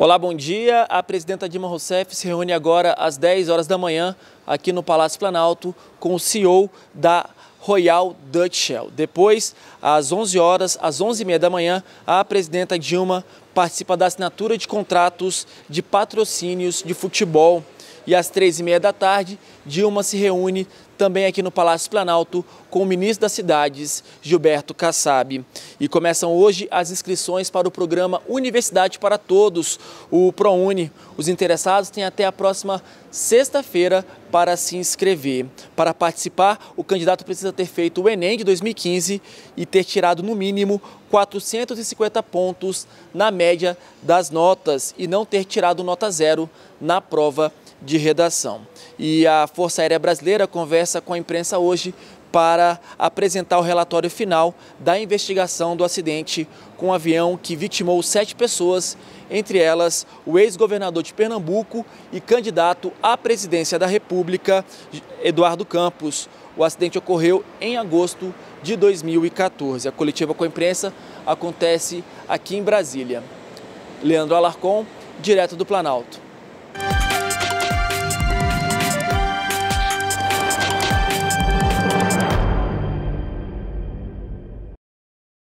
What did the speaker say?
Olá, bom dia. A presidenta Dilma Rousseff se reúne agora às 10 horas da manhã aqui no Palácio Planalto com o CEO da Royal Dutch Shell. Depois, às 11 horas, às 11h30 da manhã, a presidenta Dilma participa da assinatura de contratos de patrocínios de futebol e às três e meia da tarde, Dilma se reúne também aqui no Palácio Planalto com o ministro das Cidades, Gilberto Kassab. E começam hoje as inscrições para o programa Universidade para Todos, o ProUni. Os interessados têm até a próxima sexta-feira para se inscrever. Para participar, o candidato precisa ter feito o Enem de 2015 e ter tirado no mínimo 450 pontos na média das notas e não ter tirado nota zero na prova de redação. E a Força Aérea Brasileira conversa com a imprensa hoje para apresentar o relatório final da investigação do acidente com um avião que vitimou sete pessoas, entre elas o ex-governador de Pernambuco e candidato à presidência da República, Eduardo Campos. O acidente ocorreu em agosto de 2014. A coletiva com a imprensa acontece aqui em Brasília. Leandro Alarcon, direto do Planalto.